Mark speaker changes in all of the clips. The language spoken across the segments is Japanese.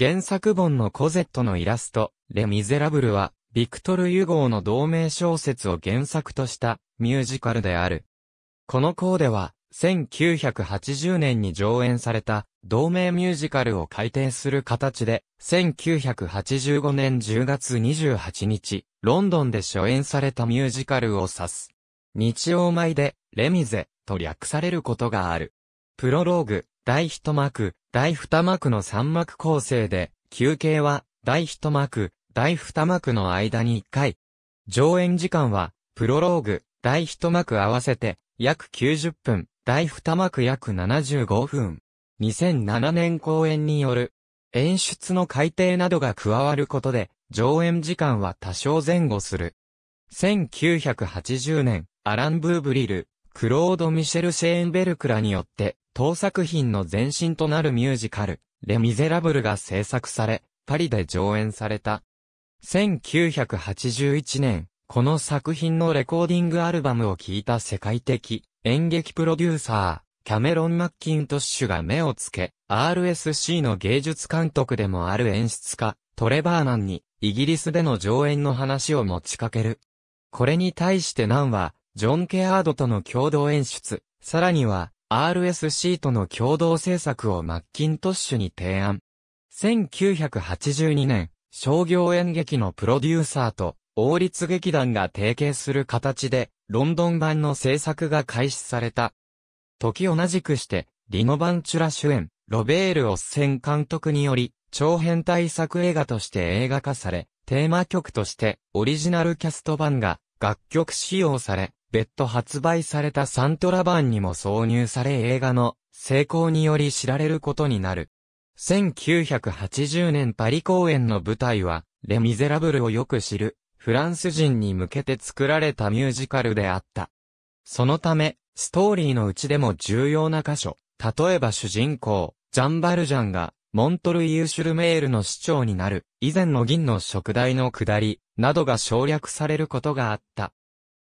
Speaker 1: 原作本のコゼットのイラスト、レ・ミゼラブルは、ビクトル・ユゴーの同名小説を原作としたミュージカルである。このーでは、1980年に上演された同名ミュージカルを改訂する形で、1985年10月28日、ロンドンで初演されたミュージカルを指す。日曜前で、レミゼと略されることがある。プロローグ、第一幕、第二幕の三幕構成で、休憩は、第一幕、第二幕の間に一回。上演時間は、プロローグ、第一幕合わせて、約90分、第二幕約75分。2007年公演による、演出の改定などが加わることで、上演時間は多少前後する。1980年、アラン・ブーブリル、クロード・ミシェル・シェーンベルクらによって、当作品の前身となるミュージカル、レ・ミゼラブルが制作され、パリで上演された。1981年、この作品のレコーディングアルバムを聴いた世界的演劇プロデューサー、キャメロン・マッキントッシュが目をつけ、RSC の芸術監督でもある演出家、トレバーナンに、イギリスでの上演の話を持ちかける。これに対してナンは、ジョン・ケアードとの共同演出、さらには、RSC との共同制作をマッキントッシュに提案。1982年、商業演劇のプロデューサーと、王立劇団が提携する形で、ロンドン版の制作が開始された。時同じくして、リノ・バンチュラ主演、ロベール・オッセン監督により、長編対策映画として映画化され、テーマ曲として、オリジナルキャスト版が楽曲使用され、別途発売されたサントラ版にも挿入され映画の成功により知られることになる。1980年パリ公演の舞台は、レ・ミゼラブルをよく知る、フランス人に向けて作られたミュージカルであった。そのため、ストーリーのうちでも重要な箇所、例えば主人公、ジャンバルジャンが、モントルイーシュルメールの市長になる、以前の銀の食材の下り、などが省略されることがあった。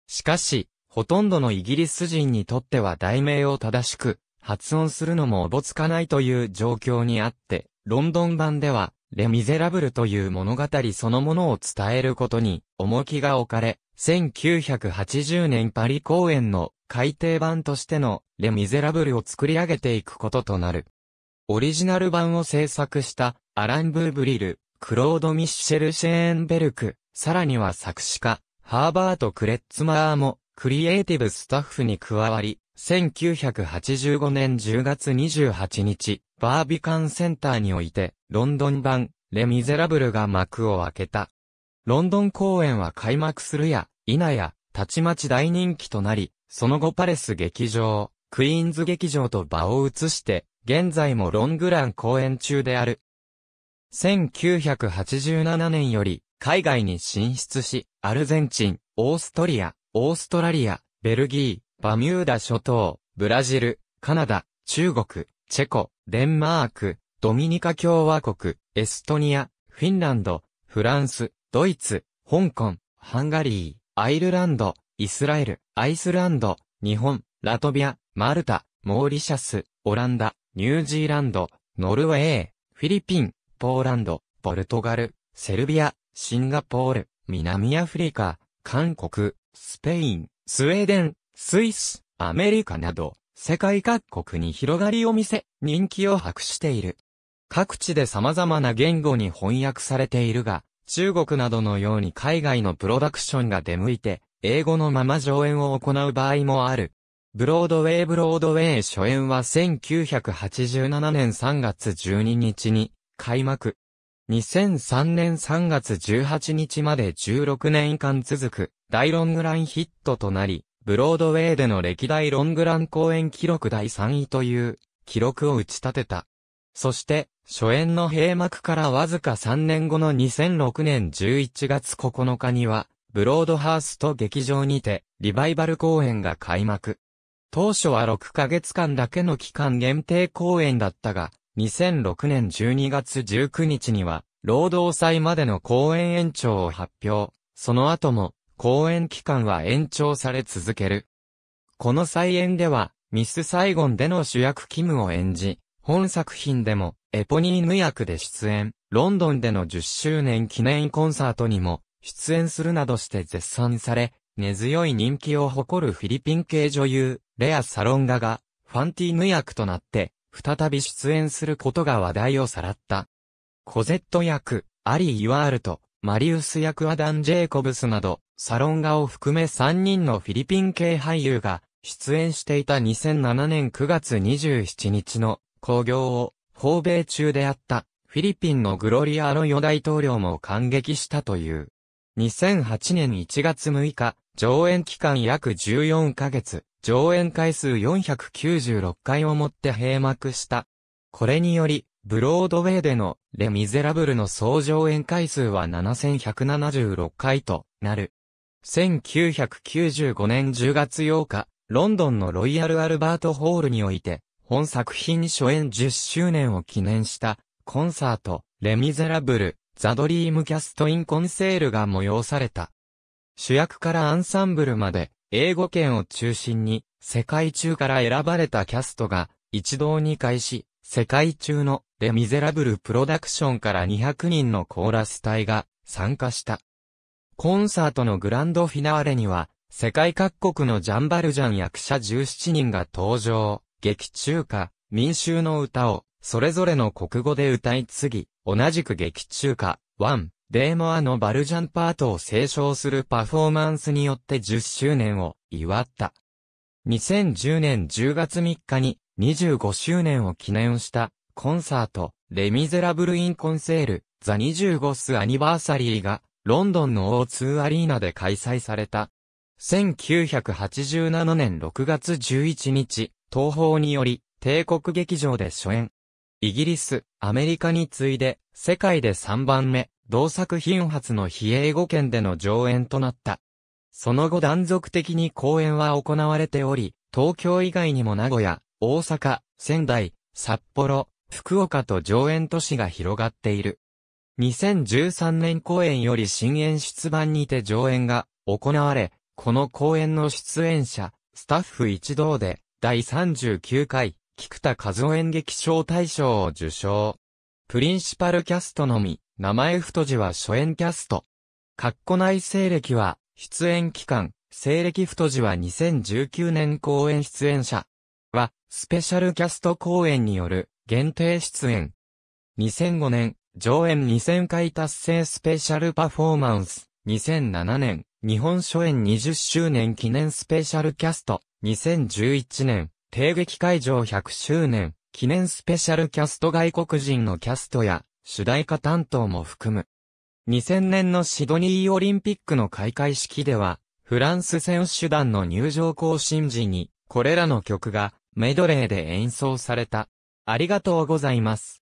Speaker 1: しかし、ほとんどのイギリス人にとっては題名を正しく、発音するのもおぼつかないという状況にあって、ロンドン版では、レ・ミゼラブルという物語そのものを伝えることに、重きが置かれ、1980年パリ公演の改訂版としてのレ・ミゼラブルを作り上げていくこととなる。オリジナル版を制作したアラン・ブーブリル、クロード・ミッシェル・シェーンベルク、さらには作詞家、ハーバート・クレッツマーも、クリエイティブスタッフに加わり、1985年10月28日、バービカンセンターにおいて、ロンドン版、レ・ミゼラブルが幕を開けた。ロンドン公演は開幕するや、否や、たちまち大人気となり、その後パレス劇場、クイーンズ劇場と場を移して、現在もロングラン公演中である。1987年より、海外に進出し、アルゼンチン、オーストリア、オーストラリア、ベルギー、バミューダ諸島、ブラジル、カナダ、中国、チェコ、デンマーク、ドミニカ共和国、エストニア、フィンランド、フランス、ドイツ、香港、ハンガリー、アイルランド、イスラエル、アイスランド、日本、ラトビア、マルタ、モーリシャス、オランダ、ニュージーランド、ノルウェー、フィリピン、ポーランド、ポルトガル、セルビア、シンガポール、南アフリカ、韓国、スペイン、スウェーデン、スイス、アメリカなど、世界各国に広がりを見せ、人気を博している。各地で様々な言語に翻訳されているが、中国などのように海外のプロダクションが出向いて、英語のまま上演を行う場合もある。ブロードウェイブロードウェイ初演は1987年3月12日に開幕。2003年3月18日まで16年間続く大ロングランヒットとなり、ブロードウェイでの歴代ロングラン公演記録第3位という記録を打ち立てた。そして、初演の閉幕からわずか3年後の2006年11月9日には、ブロードハースト劇場にて、リバイバル公演が開幕。当初は6ヶ月間だけの期間限定公演だったが、2006年12月19日には、労働祭までの公演延長を発表。その後も、公演期間は延長され続ける。この再演では、ミス・サイゴンでの主役キムを演じ、本作品でも、エポニーヌ役で出演、ロンドンでの10周年記念コンサートにも、出演するなどして絶賛され、根強い人気を誇るフィリピン系女優、レア・サロンガが、ファンティーヌ役となって、再び出演することが話題をさらった。コゼット役、アリー・イワールト、マリウス役はダン・ジェイコブスなど、サロン画を含め3人のフィリピン系俳優が、出演していた2007年9月27日の、興行を、訪米中であった、フィリピンのグロリア・アロヨ大統領も感激したという。2008年1月6日、上演期間約14ヶ月、上演回数496回をもって閉幕した。これにより、ブロードウェイでのレ・ミゼラブルの総上演回数は7176回となる。1995年10月8日、ロンドンのロイヤル・アルバート・ホールにおいて、本作品初演10周年を記念したコンサート、レ・ミゼラブル、ザ・ドリーム・キャスト・イン・コンセールが催された。主役からアンサンブルまで、英語圏を中心に、世界中から選ばれたキャストが、一堂に会し、世界中のレ・ミゼラブル・プロダクションから200人のコーラス隊が参加した。コンサートのグランドフィナーレには、世界各国のジャンバルジャン役者17人が登場、劇中歌、民衆の歌を、それぞれの国語で歌い継ぎ、同じく劇中歌、ワン、デーモアのバルジャンパートを斉唱するパフォーマンスによって10周年を祝った。2010年10月3日に25周年を記念したコンサート、レミゼラブル・イン・コンセール、ザ25ス・アニバーサリーが、ロンドンの O2 アリーナで開催された。1987年6月11日、東方により、帝国劇場で初演。イギリス、アメリカに次いで、世界で3番目、同作品初の非英語圏での上演となった。その後断続的に公演は行われており、東京以外にも名古屋、大阪、仙台、札幌、福岡と上演都市が広がっている。2013年公演より新演出版にて上演が行われ、この公演の出演者、スタッフ一同で第39回菊田和夫演劇賞大賞を受賞。プリンシパルキャストのみ、名前太字は初演キャスト。ッコ内西暦は、出演期間、西暦太字は2019年公演出演者。は、スペシャルキャスト公演による、限定出演。2005年、上演2000回達成スペシャルパフォーマンス。2007年、日本初演20周年記念スペシャルキャスト。2011年、定劇会場100周年、記念スペシャルキャスト外国人のキャストや、主題歌担当も含む。2000年のシドニーオリンピックの開会式では、フランス選手団の入場行進時に、これらの曲がメドレーで演奏された。ありがとうございます。